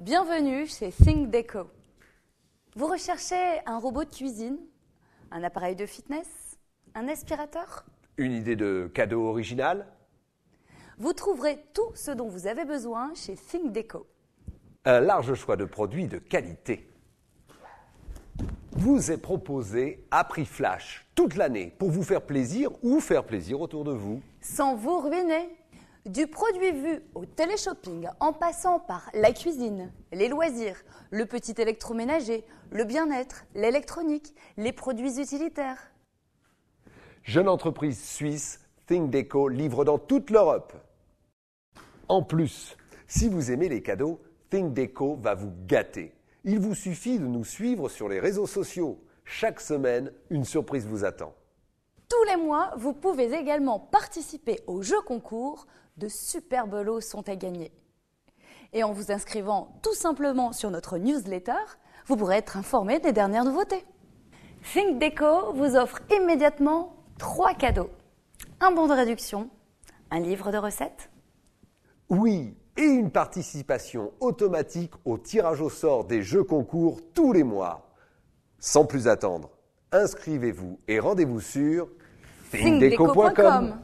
Bienvenue chez Think Deco. Vous recherchez un robot de cuisine, un appareil de fitness, un aspirateur Une idée de cadeau original Vous trouverez tout ce dont vous avez besoin chez Think Deco. Un large choix de produits de qualité vous est proposé à prix flash toute l'année pour vous faire plaisir ou faire plaisir autour de vous. Sans vous ruiner du produit vu au téléshopping, en passant par la cuisine, les loisirs, le petit électroménager, le bien-être, l'électronique, les produits utilitaires. Jeune entreprise suisse, Think Deco livre dans toute l'Europe. En plus, si vous aimez les cadeaux, Think Deco va vous gâter. Il vous suffit de nous suivre sur les réseaux sociaux. Chaque semaine, une surprise vous attend. Tous les mois, vous pouvez également participer au jeu concours de superbes lots sont à gagner. Et en vous inscrivant tout simplement sur notre newsletter, vous pourrez être informé des dernières nouveautés. Think Déco vous offre immédiatement trois cadeaux. Un bon de réduction, un livre de recettes. Oui, et une participation automatique au tirage au sort des jeux concours tous les mois. Sans plus attendre, inscrivez-vous et rendez-vous sur thinkdeco.com.